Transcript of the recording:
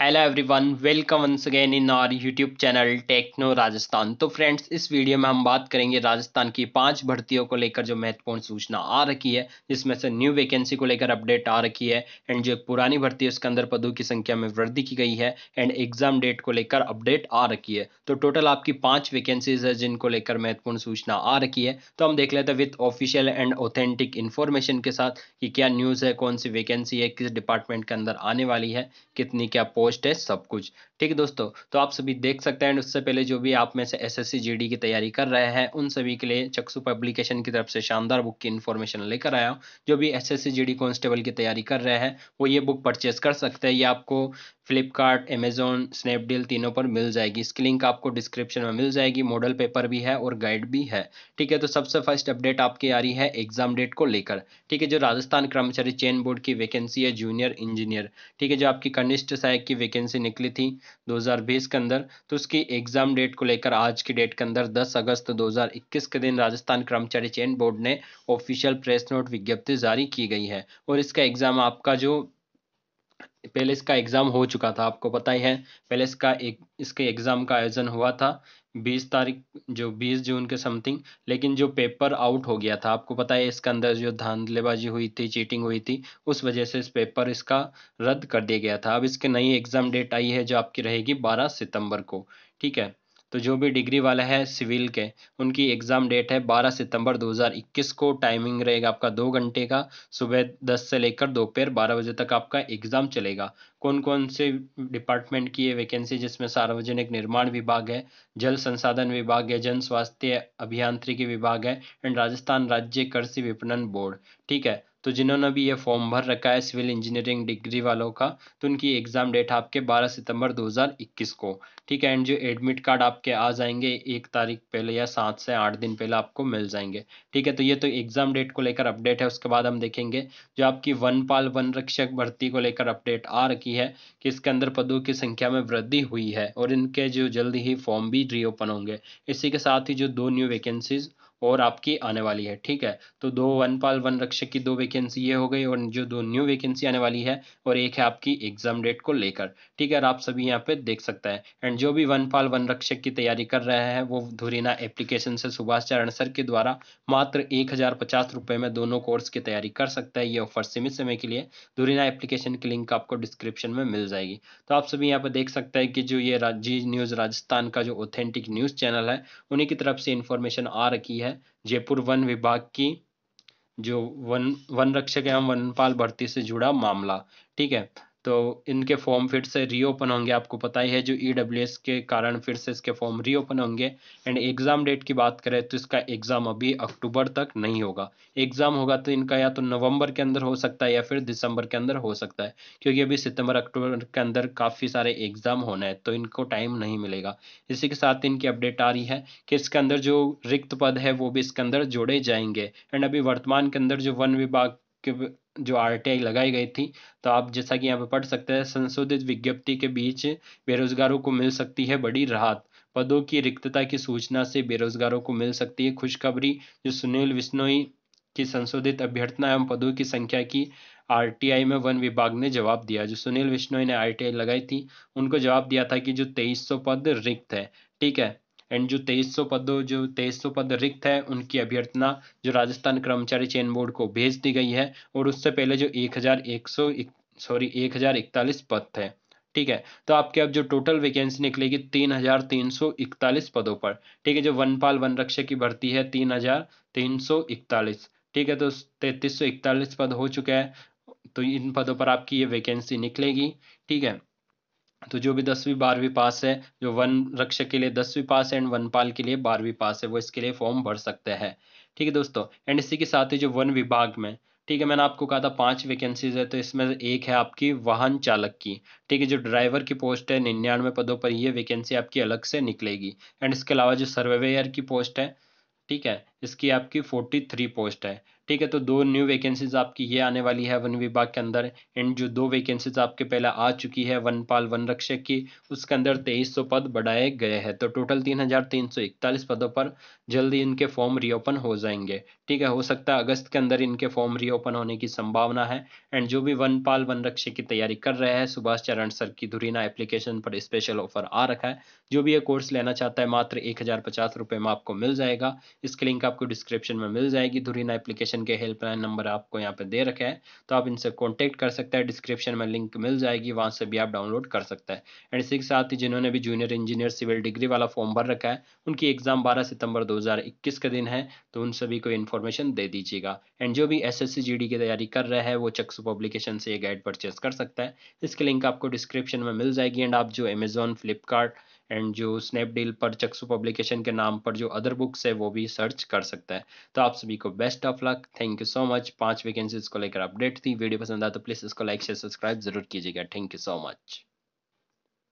hello everyone welcome once again in our YouTube channel techno Rajasthan तो friends इस video में हम बात करेंगे राजस्थान की पांच भर्तियों को लेकर जो महत्वपूर्ण सूचना आ रखी है जिसमें से न्यू वैकेंसी को लेकर अपडेट आ रखी है एंड जो एक पुरानी भर्ती है उसके अंदर पदों की संख्या में वृद्धि की गई है एंड एग्जाम डेट को लेकर अपडेट आ रखी है तो टोटल आपकी पाँच वैकेंसीज है जिनको लेकर महत्वपूर्ण सूचना आ रखी है तो हम देख लेते हैं with official and authentic information के साथ कि क्या न्यूज़ है कौन सी वैकेंसी है किस डिपार्टमेंट के अंदर आने वाली है कितनी क्या पोस्ट है सब कुछ ठीक है दोस्तों तो आप सभी देख सकते हैं उससे पहले जो भी आप में से एस एस की तैयारी कर रहे हैं उन सभी के लिए चक्सु पब्लिकेशन की तरफ से शानदार बुक की इन्फॉर्मेशन लेकर आया हूँ जो भी एस एस कांस्टेबल की तैयारी कर रहे हैं वो ये बुक परचेस कर सकते हैं ये आपको फ्लिपकार्ट अमेजोन स्नैपडील तीनों पर मिल जाएगी इसकी लिंक आपको डिस्क्रिप्शन में मिल जाएगी मॉडल पेपर भी है और गाइड भी है ठीक है तो सबसे फर्स्ट अपडेट आपकी आ रही है एग्जाम डेट को लेकर ठीक है जो राजस्थान कर्मचारी चयन बोर्ड की वैकेंसी है जूनियर इंजीनियर ठीक है जो आपकी कनिष्ठ सहायक की वैकेंसी निकली थी 2020 के अंदर तो उसकी एग्जाम डेट को लेकर आज की डेट के अंदर 10 अगस्त 2021 के दिन राजस्थान कर्मचारी चयन बोर्ड ने ऑफिशियल प्रेस नोट विज्ञप्ति जारी की गई है और इसका एग्जाम आपका जो पहले इसका एग्ज़ाम हो चुका था आपको पता ही है पहले इसका एक इसके एग्ज़ाम का आयोजन हुआ था बीस तारीख जो बीस जून के समथिंग लेकिन जो पेपर आउट हो गया था आपको पता है इसके अंदर जो धांधलेबाजी हुई थी चीटिंग हुई थी उस वजह से इस पेपर इसका रद्द कर दिया गया था अब इसके नई एग्ज़ाम डेट आई है जो आपकी रहेगी बारह सितंबर को ठीक है तो जो भी डिग्री वाला है सिविल के उनकी एग्ज़ाम डेट है 12 सितंबर 2021 को टाइमिंग रहेगा आपका दो घंटे का सुबह 10 से लेकर दोपहर 12 बजे तक आपका एग्ज़ाम चलेगा कौन कौन से डिपार्टमेंट की है वैकेंसी जिसमें सार्वजनिक निर्माण विभाग है जल संसाधन विभाग है जन स्वास्थ्य अभियांत्रिकी विभाग है एंड राजस्थान राज्य कृषि विपणन बोर्ड ठीक है तो जिन्होंने भी ये फॉर्म भर रखा है सिविल इंजीनियरिंग डिग्री वालों का तो उनकी एग्ज़ाम डेट आपके 12 सितंबर 2021 को ठीक है एंड जो एडमिट कार्ड आपके आ जाएंगे एक तारीख पहले या सात से आठ दिन पहले आपको मिल जाएंगे ठीक है तो ये तो एग्ज़ाम डेट को लेकर अपडेट है उसके बाद हम देखेंगे जो आपकी वन पाल वन रक्षक भर्ती को लेकर अपडेट आ रखी है कि इसके अंदर पदों की संख्या में वृद्धि हुई है और इनके जो जल्द ही फॉर्म भी रीओपन होंगे इसी के साथ ही जो दो न्यू वैकेंसीज़ और आपकी आने वाली है ठीक है तो दो वनपाल वन रक्षक की दो वैकेंसी ये हो गई और जो दो न्यू वैकेंसी आने वाली है और एक है आपकी एग्जाम डेट को लेकर ठीक है आप सभी यहाँ पे देख सकते हैं एंड जो भी वनपाल वन रक्षक की तैयारी कर रहे हैं वो धुरीना एप्लीकेशन से सुभाष चरण सर के द्वारा मात्र एक में दोनों कोर्स की तैयारी कर सकते हैं ये ऑफर सीमित समय के लिए धुरीना एप्लीकेशन की लिंक आपको डिस्क्रिप्शन में मिल जाएगी तो आप सभी यहाँ पे देख सकते हैं कि जो ये जी न्यूज़ राजस्थान का जो ऑथेंटिक न्यूज़ चैनल है उन्हीं की तरफ से इन्फॉर्मेशन आ रखी है है जयपुर वन विभाग की जो वन वन रक्षक एवं वनपाल भर्ती से जुड़ा मामला ठीक है तो इनके फॉर्म फिर से रीओपन होंगे आपको पता ही है जो ई e के कारण फिर से इसके फॉर्म रीओपन होंगे एंड एग्ज़ाम डेट की बात करें तो इसका एग्ज़ाम अभी अक्टूबर तक नहीं होगा एग्ज़ाम होगा तो इनका या तो नवंबर के अंदर हो सकता है या फिर दिसंबर के अंदर हो सकता है क्योंकि अभी सितंबर अक्टूबर के अंदर काफ़ी सारे एग्ज़ाम होना है तो इनको टाइम नहीं मिलेगा इसी के साथ इनकी अपडेट आ रही है कि इसके अंदर जो रिक्त पद है वो भी इसके अंदर जोड़े जाएंगे एंड अभी वर्तमान के अंदर जो वन विभाग के जो आर लगाई गई थी तो आप जैसा कि यहाँ पर पढ़ सकते हैं संशोधित विज्ञप्ति के बीच बेरोजगारों को मिल सकती है बड़ी राहत पदों की रिक्तता की सूचना से बेरोजगारों को मिल सकती है खुशखबरी जो सुनील विश्नोई की संशोधित अभ्यर्थना एवं पदों की संख्या की आरटीआई में वन विभाग ने जवाब दिया जो सुनील विश्नोई ने आरटीआई लगाई थी उनको जवाब दिया था कि जो 2300 पद रिक्त है ठीक है एंड जो तेईस सौ पदों जो तेईस सौ पद रिक्त है उनकी अभ्यर्थना जो राजस्थान कर्मचारी चयन बोर्ड को भेज दी गई है और उससे पहले जो एक हज़ार एक सौ सॉरी एक हज़ार इकतालीस पद थे ठीक है तो आपके अब जो टोटल वैकेंसी निकलेगी तीन हजार तीन सौ इकतालीस पदों पर ठीक है जो वनपाल वन रक्षक की भर्ती है तीन हजार तीन सौ इकतालीस ठीक है तो तैतीस सौ इकतालीस पद हो चुका है तो इन पदों पर आपकी ये वैकेंसी निकलेगी ठीक है तो जो भी दसवीं बारहवीं पास है जो वन रक्षक के लिए दसवीं पास है एंड वनपाल के लिए बारहवीं पास है वो इसके लिए फॉर्म भर सकते हैं ठीक है दोस्तों एंड इसी के साथ ही जो वन विभाग में ठीक है मैंने आपको कहा था पांच वैकेंसीज है तो इसमें एक है आपकी वाहन चालक की ठीक है जो ड्राइवर की पोस्ट है निन्यानवे पदों पर यह वैकेंसी आपकी अलग से निकलेगी एंड इसके अलावा जो सर्वेयर की पोस्ट है ठीक है इसकी आपकी फोर्टी थ्री पोस्ट है ठीक है तो दो न्यू वैकेंसीज आपकी ये आने वाली है वन विभाग के अंदर एंड जो दो वैकेंसीज आपके पहले आ चुकी है वन पाल वन रक्षक की उसके अंदर तेईस सौ पद बढ़ाए गए हैं तो टोटल तीन हजार तीन सौ इकतालीस पदों पर जल्दी इनके फॉर्म रीओपन हो जाएंगे ठीक है हो सकता है अगस्त के अंदर इनके फॉर्म रीओपन होने की संभावना है एंड जो भी वन पाल वन रक्षक की तैयारी कर रहे हैं सुभाष चरण सर की धुरीना एप्लीकेशन पर स्पेशल ऑफर आ रखा है जो भी ये कोर्स लेना चाहता है मात्र एक हजार पचास रुपये में आपको मिल जाएगा इसके लिंक आप आपको डिस्क्रिप्शन में मिल जाएगी धुरीन एप्लीकेशन के हेल्पलाइन नंबर आपको यहाँ पे दे रखा है तो आप इनसे कॉन्टेक्ट कर सकते हैं डिस्क्रिप्शन में लिंक मिल जाएगी वहाँ से भी आप डाउनलोड कर सकते हैं एंड इसके साथ ही जिन्होंने भी जूनियर इंजीनियर सिविल डिग्री वाला फॉर्म भर रखा है उनकी एग्जाम बारह सितंबर दो के दिन है तो उन सभी को इन्फॉर्मेशन दे दीजिएगा एंड जो भी एस एस की तैयारी कर रहा है वो चक्सु पब्लिकेशन से ये गाइड परचेज कर सकता है इसकी लिंक आपको डिस्क्रिप्शन में मिल जाएगी एंड आप जो अमेजोन फ्लिपकार्ट एंड जो स्नैपडील पर चक्सु पब्लिकेशन के नाम पर जो अदर बुक्स है वो भी सर्च कर सकता है तो आप सभी को best of luck thank you so much पांच वैकेंसीज को लेकर अपडेट थी वीडियो पसंद आया तो प्लीज़ इसको लाइक शेयर सब्सक्राइब जरूर कीजिएगा थैंक यू सो मच